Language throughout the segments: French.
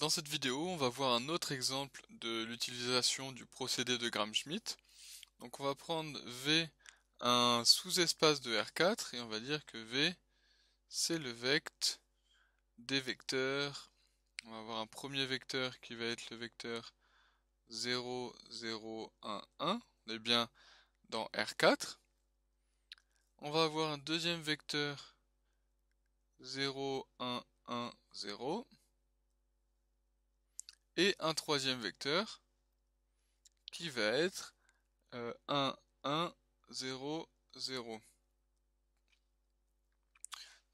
Dans cette vidéo, on va voir un autre exemple de l'utilisation du procédé de Gram-Schmidt. Donc on va prendre V un sous-espace de R4 et on va dire que V c'est le vect des vecteurs. On va avoir un premier vecteur qui va être le vecteur 0, 0, 1, 1. On est bien dans R4. On va avoir un deuxième vecteur 0, 1, 1, 0 et un troisième vecteur qui va être 1, 1, 0, 0.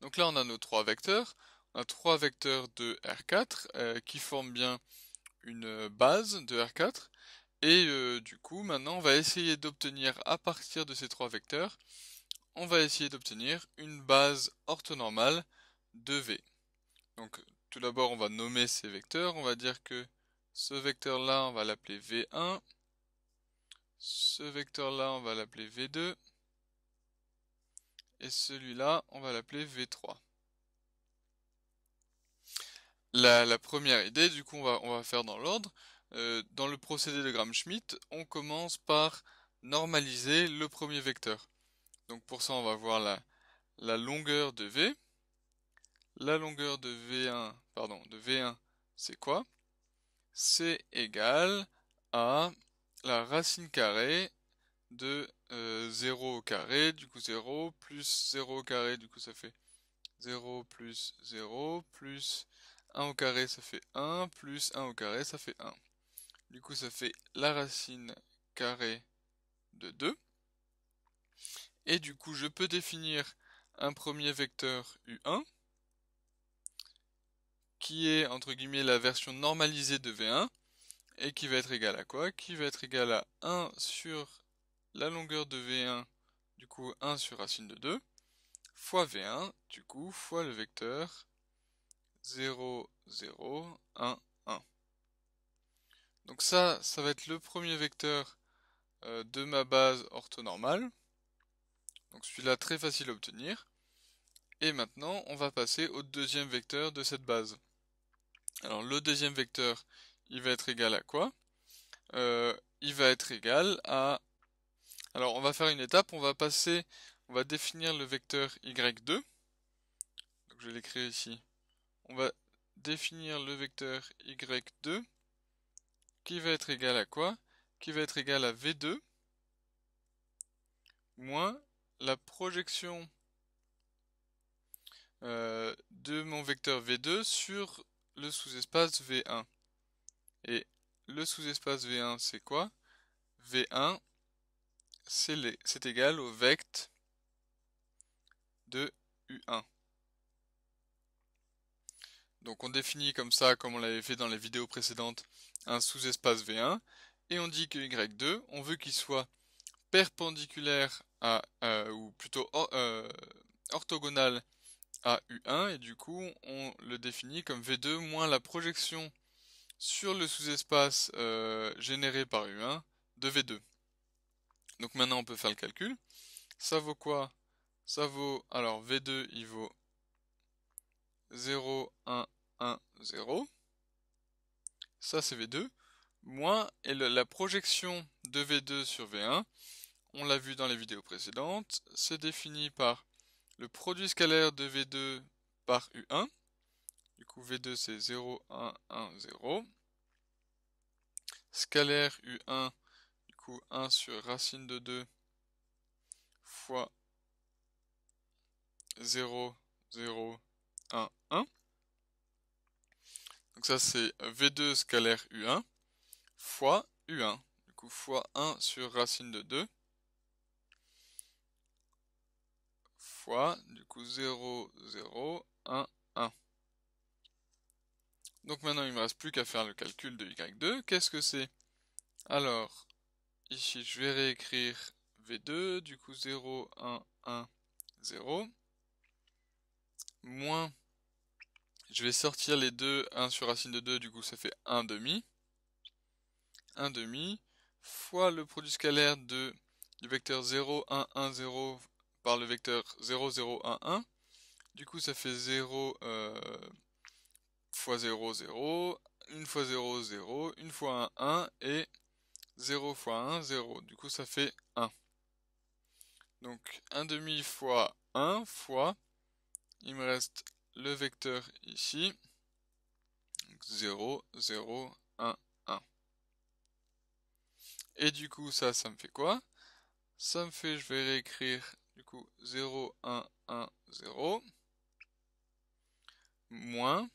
Donc là, on a nos trois vecteurs. On a trois vecteurs de R4 euh, qui forment bien une base de R4. Et euh, du coup, maintenant, on va essayer d'obtenir, à partir de ces trois vecteurs, on va essayer d'obtenir une base orthonormale de V. Donc, tout d'abord, on va nommer ces vecteurs. On va dire que ce vecteur-là, on va l'appeler V1. Ce vecteur-là, on va l'appeler V2. Et celui-là, on va l'appeler V3. La, première idée, du coup, on va, on va faire dans l'ordre. Euh, dans le procédé de Gram-Schmidt, on commence par normaliser le premier vecteur. Donc pour ça, on va voir la, la longueur de V. La longueur de V1, pardon, de V1, c'est quoi c'est égal à la racine carrée de 0 euh, au carré, du coup 0, plus 0 au carré, du coup ça fait 0 plus 0, plus 1 au carré, ça fait 1, plus 1 au carré, ça fait 1. Du coup ça fait la racine carrée de 2. Et du coup je peux définir un premier vecteur U1 qui est entre guillemets la version normalisée de V1 et qui va être égale à quoi Qui va être égale à 1 sur la longueur de V1, du coup 1 sur racine de 2, fois V1, du coup, fois le vecteur 0, 0, 1, 1. Donc ça, ça va être le premier vecteur euh, de ma base orthonormale. Donc celui-là, très facile à obtenir. Et maintenant, on va passer au deuxième vecteur de cette base. Alors le deuxième vecteur, il va être égal à quoi euh, Il va être égal à... Alors on va faire une étape, on va passer, on va définir le vecteur y2. je vais l'écrire ici. On va définir le vecteur y2 qui va être égal à quoi Qui va être égal à v2 moins la projection euh, de mon vecteur v2 sur le sous-espace V1. Et le sous-espace V1, c'est quoi V1, c'est égal au vect de U1. Donc on définit comme ça, comme on l'avait fait dans les vidéos précédentes, un sous-espace V1, et on dit que Y2, on veut qu'il soit perpendiculaire à, euh, ou plutôt euh, orthogonal à U1 et du coup on le définit comme V2 moins la projection sur le sous-espace euh, généré par U1 de V2. Donc maintenant on peut faire le calcul. Ça vaut quoi Ça vaut, alors V2 il vaut 0, 1, 1, 0. Ça c'est V2. Moins, et la projection de V2 sur V1, on l'a vu dans les vidéos précédentes, c'est défini par le produit scalaire de V2 par U1. Du coup, V2 c'est 0, 1, 1, 0. Scalaire U1, du coup 1 sur racine de 2 fois 0, 0, 1, 1. Donc ça c'est V2 scalaire U1 fois U1. Du coup fois 1 sur racine de 2 Du coup, 0, 0, 1, 1. Donc maintenant, il ne me reste plus qu'à faire le calcul de Y2. Qu'est-ce que c'est Alors, ici, je vais réécrire V2. Du coup, 0, 1, 1, 0. Moins, je vais sortir les deux. 1 sur racine de 2, du coup, ça fait 1 demi. 1 demi fois le produit scalaire de, du vecteur 0, 1, 1, 0 par le vecteur 0, 0, 1, 1. Du coup, ça fait 0 euh, fois 0, 0, 1 fois 0, 0, 1 fois 1, 1, et 0 fois 1, 0. Du coup, ça fait 1. Donc, 1 demi fois 1 fois, il me reste le vecteur ici, 0, 0, 1, 1. Et du coup, ça, ça me fait quoi Ça me fait, je vais réécrire du coup, 0, 1, 1, 0. Moins.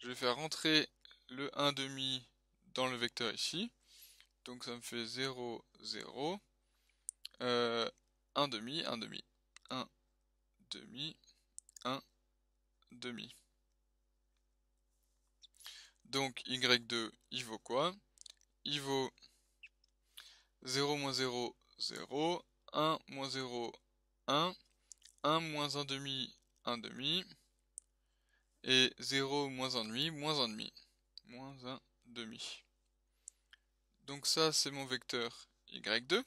Je vais faire rentrer le 1 demi dans le vecteur ici. Donc ça me fait 0, 0. Euh, 1 demi, 1 demi. 1 demi, 1 demi. Donc y2, il vaut quoi Il vaut 0 moins 0, 0. 1 moins 0, 1. 1 moins 1 demi, 1 demi. Et 0 moins 1 demi, moins 1 demi. Moins 1 demi. Donc ça, c'est mon vecteur y2.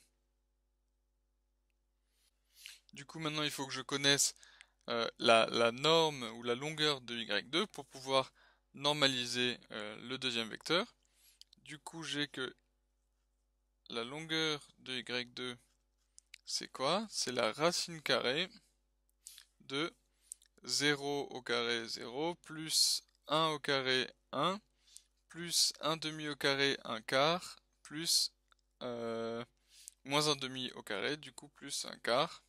Du coup, maintenant, il faut que je connaisse euh, la, norme ou la longueur de y2 pour pouvoir normaliser euh, le deuxième vecteur. Du coup, j'ai que la longueur de y2 c'est quoi C'est la racine carrée de 0 au carré 0 plus 1 au carré 1 plus 1 demi au carré 1 quart plus euh, moins 1 demi au carré du coup plus 1 quart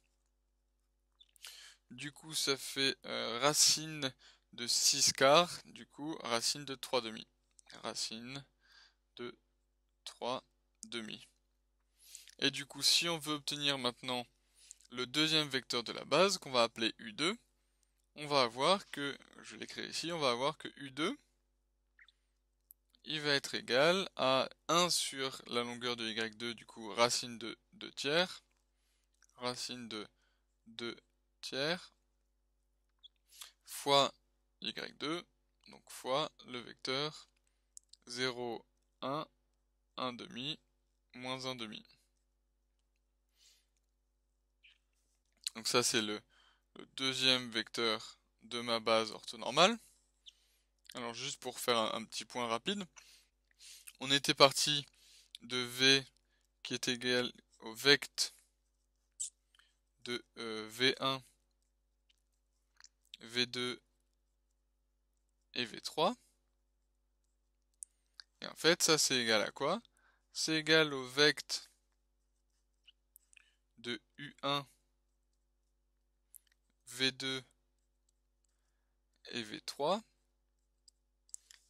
du coup ça fait euh, racine de 6 quarts du coup racine de 3 demi racine de 3 demi et du coup, si on veut obtenir maintenant le deuxième vecteur de la base, qu'on va appeler U2, on va avoir que, je l'écris ici, on va avoir que U2, il va être égal à 1 sur la longueur de Y2, du coup racine de 2 tiers, racine de 2 tiers, fois Y2, donc fois le vecteur 0, 1, 1 demi, moins 1 demi. Donc ça c'est le, deuxième vecteur de ma base orthonormale. Alors juste pour faire un, petit point rapide, on était parti de V qui est égal au vect de V1, euh, V2 et V3. Et en fait, ça c'est égal à quoi C'est égal au vect de U1 V2 et V3.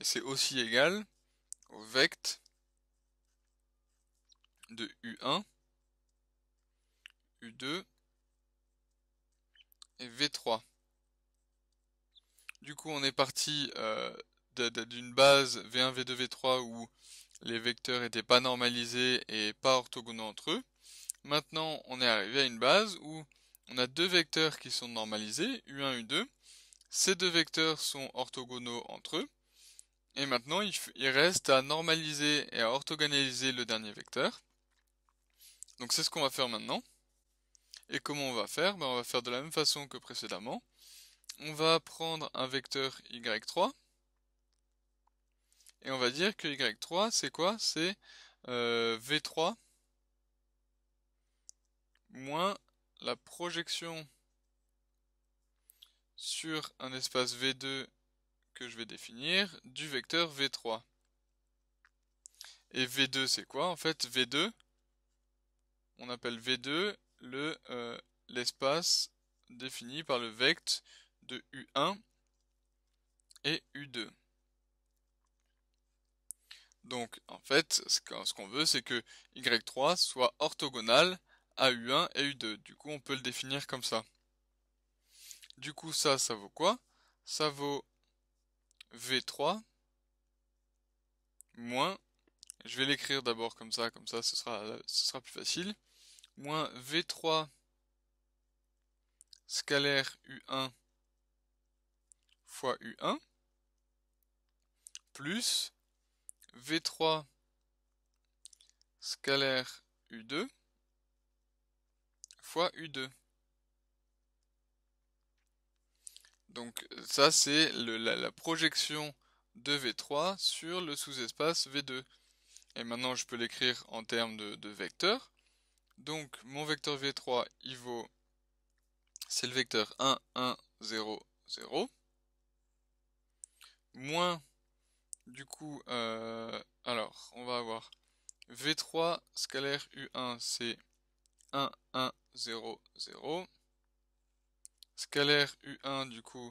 Et c'est aussi égal au vect de U1, U2 et V3. Du coup, on est parti euh, d'une base V1, V2, V3 où les vecteurs n'étaient pas normalisés et pas orthogonaux entre eux. Maintenant, on est arrivé à une base où on a deux vecteurs qui sont normalisés, U1, U2. Ces deux vecteurs sont orthogonaux entre eux. Et maintenant, il, reste à normaliser et à orthogonaliser le dernier vecteur. Donc c'est ce qu'on va faire maintenant. Et comment on va faire ben, On va faire de la même façon que précédemment. On va prendre un vecteur y3. Et on va dire que y3, c'est quoi C'est euh, v3 moins la projection sur un espace V2 que je vais définir du vecteur V3. Et V2 c'est quoi En fait V2, on appelle V2 le euh, l'espace défini par le vect de U1 et U2. Donc en fait ce qu'on veut c'est que Y3 soit orthogonal au U1 et U2. Du coup, on peut le définir comme ça. Du coup, ça, ça vaut quoi Ça vaut V3 moins, je vais l'écrire d'abord comme ça, comme ça, ce sera, ce sera plus facile, moins V3 scalaire U1 fois U1 plus V3 scalaire U2 fois U2. Donc ça c'est la, projection de V3 sur le sous-espace V2. Et maintenant je peux l'écrire en termes de, de vecteur. Donc mon vecteur V3 il vaut, c'est le vecteur 1, 1, 0, 0, moins du coup, euh, alors on va avoir V3 scalaire U1 c'est 1, 1, 0, 0. Scalaire U1, du coup,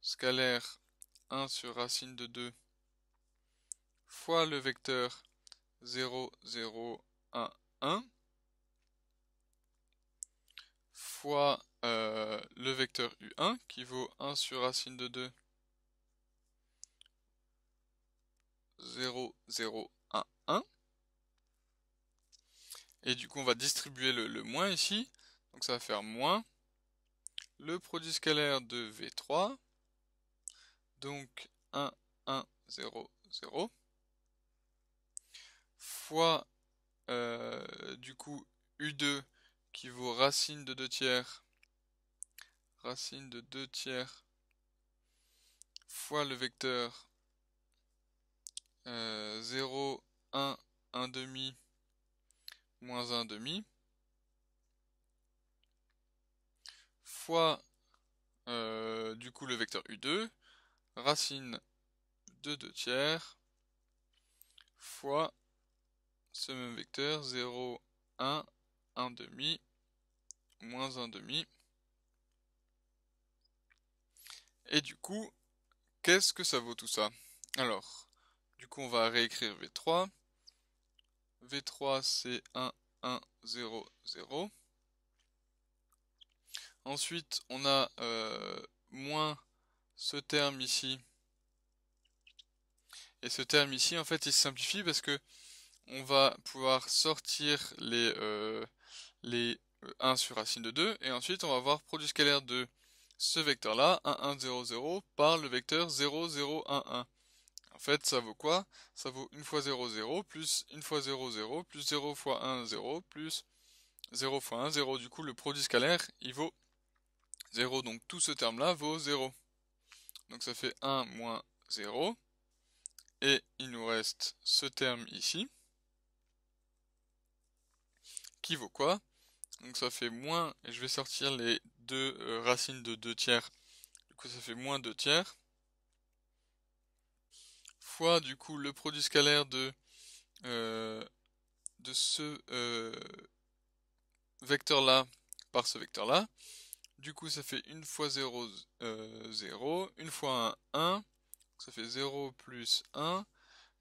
scalaire 1 sur racine de 2 fois le vecteur 0, 0, 1, 1 fois euh, le vecteur U1 qui vaut 1 sur racine de 2 0, 0, 1, 1 et du coup, on va distribuer le, moins ici. Donc ça va faire moins le produit scalaire de V3. Donc 1, 1, 0, 0. Fois euh, du coup U2 qui vaut racine de 2 tiers. Racine de 2 tiers fois le vecteur 0, 1, 1 demi moins 1 demi fois euh, du coup le vecteur U2 racine de 2 tiers fois ce même vecteur 0, 1, 1 demi moins 1 demi et du coup qu'est-ce que ça vaut tout ça alors du coup on va réécrire V3 V3 c'est 1, 1, 0, 0. Ensuite, on a euh, moins ce terme ici. Et ce terme ici, en fait, il se simplifie parce que on va pouvoir sortir les, euh, les 1 euh, sur racine de 2. Et ensuite, on va avoir produit scalaire de ce vecteur-là, 1, 1, 0, 0, par le vecteur 0, 0, 1, 1. En fait, ça vaut quoi Ça vaut 1 fois 0, 0, plus 1 fois 0, 0, plus 0 fois 1, 0, plus 0 fois 1, 0. Du coup, le produit scalaire, il vaut 0. Donc tout ce terme-là vaut 0. Donc ça fait 1 moins 0. Et il nous reste ce terme ici. Qui vaut quoi Donc ça fait moins, et je vais sortir les deux euh, racines de 2 tiers. Du coup ça fait moins 2 tiers fois du coup le produit scalaire de, euh, de ce euh, vecteur là par ce vecteur là. Du coup ça fait 1 fois 0, 0, 1 fois 1, 1, ça fait 0 plus 1,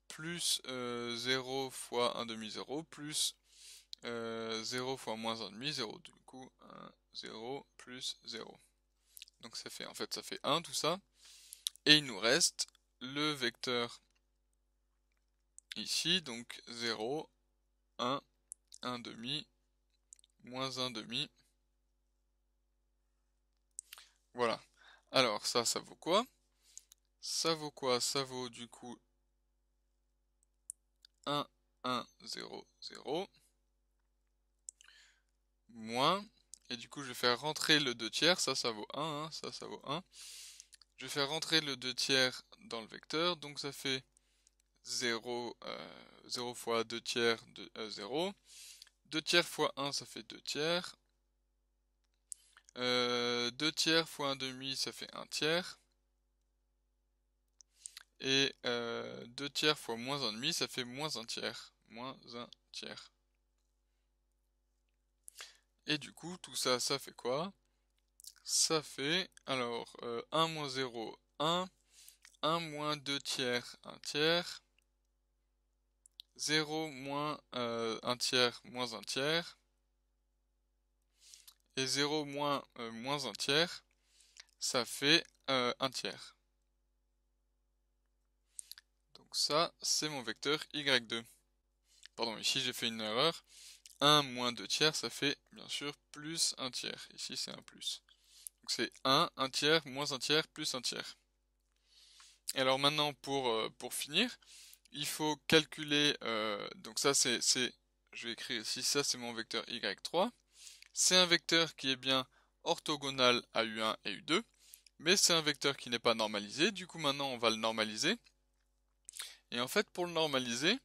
plus 0 euh, fois 1 demi 0, plus 0 fois moins 1 demi 0, du coup 1, 0 plus 0. Donc ça fait en fait ça fait 1 tout ça. Et il nous reste le vecteur ici, donc 0, 1, 1 demi, moins 1 demi. Voilà. Alors ça, ça vaut quoi Ça vaut quoi Ça vaut du coup 1, 1, 0, 0, moins, et du coup je vais faire rentrer le 2 tiers, ça, ça vaut 1, hein. ça, ça vaut 1, je vais faire rentrer le 2 tiers dans le vecteur, donc ça fait 0, 0 euh, fois 2 tiers 0. 2 euh, tiers fois 1, ça fait 2 tiers. 2 euh, tiers fois 1 demi, ça fait 1 tiers. Et 2 tiers fois moins 1 demi, ça fait 1 Moins 1 tiers. Et du coup, tout ça, ça fait quoi ça fait, alors, 1 euh, moins 0, 1. 1 moins 2 tiers, 1 tiers. 0 moins 1 euh, tiers, moins 1 tiers. Et 0 moins, euh, moins 1 tiers, ça fait 1 tiers. Donc ça, c'est mon vecteur y2. Pardon, ici j'ai fait une erreur. 1 moins 2 tiers, ça fait bien sûr plus 1 tiers. Ici c'est un plus. Donc c'est 1, 1 tiers, moins 1 tiers, plus 1 tiers. Et alors maintenant, euh, pour, finir, il faut calculer, euh, donc ça c'est, je vais écrire ici, ça c'est mon vecteur y3. C'est un vecteur qui est bien orthogonal à u1 et u2, mais c'est un vecteur qui n'est pas normalisé, du coup maintenant on va le normaliser. Et en fait, pour le normaliser,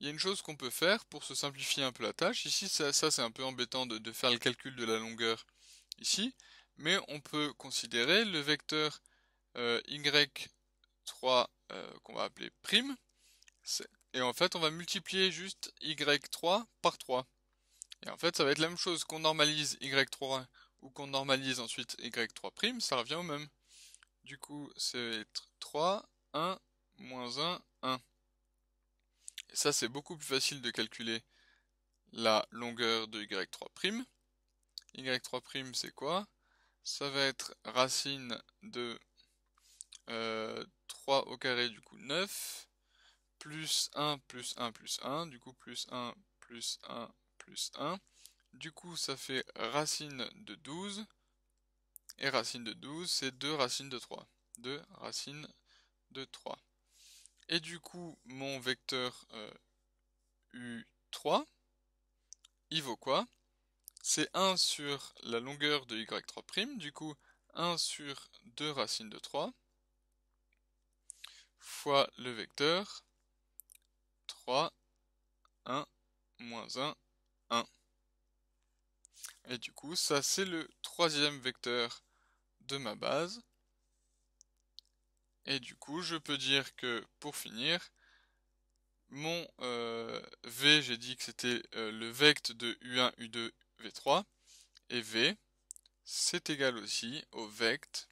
il y a une chose qu'on peut faire pour se simplifier un peu la tâche. Ici, ça, c'est un peu embêtant de, faire le calcul de la longueur ici mais on peut considérer le vecteur euh, y3 euh, qu'on va appeler prime, et en fait on va multiplier juste y3 par 3. Et en fait ça va être la même chose, qu'on normalise y3 ou qu'on normalise ensuite y3 prime, ça revient au même. Du coup ça être 3, 1, moins 1, 1. Et ça c'est beaucoup plus facile de calculer la longueur de y3 prime. y3 prime c'est quoi ça va être racine de 3 euh, au carré, du coup 9, plus 1, plus 1, plus 1, du coup plus 1, plus 1, plus 1. Du coup, ça fait racine de 12, et racine de 12, c'est 2 racine de 3. 2 racine de 3. Et du coup, mon vecteur U3, euh, il vaut quoi c'est 1 sur la longueur de y3', du coup 1 sur 2 racines de 3 fois le vecteur 3, 1, moins 1, 1. Et du coup, ça c'est le troisième vecteur de ma base. Et du coup, je peux dire que pour finir, mon euh, V, j'ai dit que c'était euh, le vecte de U1, U2, V3 et V c'est égal aussi au vect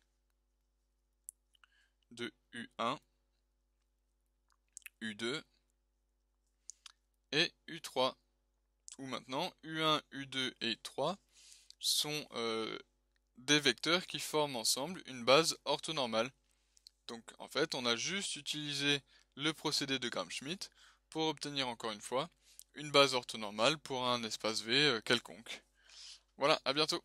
de U1, U2 et U3 où maintenant U1, U2 et U3 sont euh, des vecteurs qui forment ensemble une base orthonormale. Donc en fait on a juste utilisé le procédé de Gram-Schmidt pour obtenir encore une fois une base orthonormale pour un espace V euh, quelconque. Voilà, à bientôt